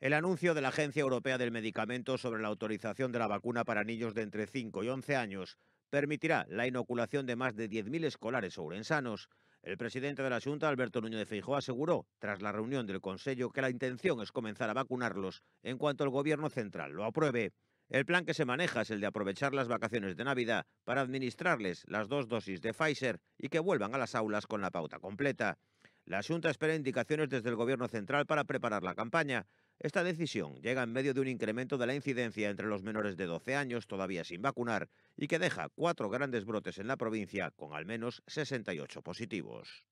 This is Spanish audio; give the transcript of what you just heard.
El anuncio de la Agencia Europea del Medicamento sobre la autorización de la vacuna para niños de entre 5 y 11 años permitirá la inoculación de más de 10.000 escolares ourensanos. El presidente de la Junta, Alberto Núñez de Feijóo, aseguró, tras la reunión del Consejo, que la intención es comenzar a vacunarlos en cuanto el Gobierno central lo apruebe. El plan que se maneja es el de aprovechar las vacaciones de Navidad para administrarles las dos dosis de Pfizer y que vuelvan a las aulas con la pauta completa. La Junta espera indicaciones desde el Gobierno central para preparar la campaña, esta decisión llega en medio de un incremento de la incidencia entre los menores de 12 años todavía sin vacunar y que deja cuatro grandes brotes en la provincia con al menos 68 positivos.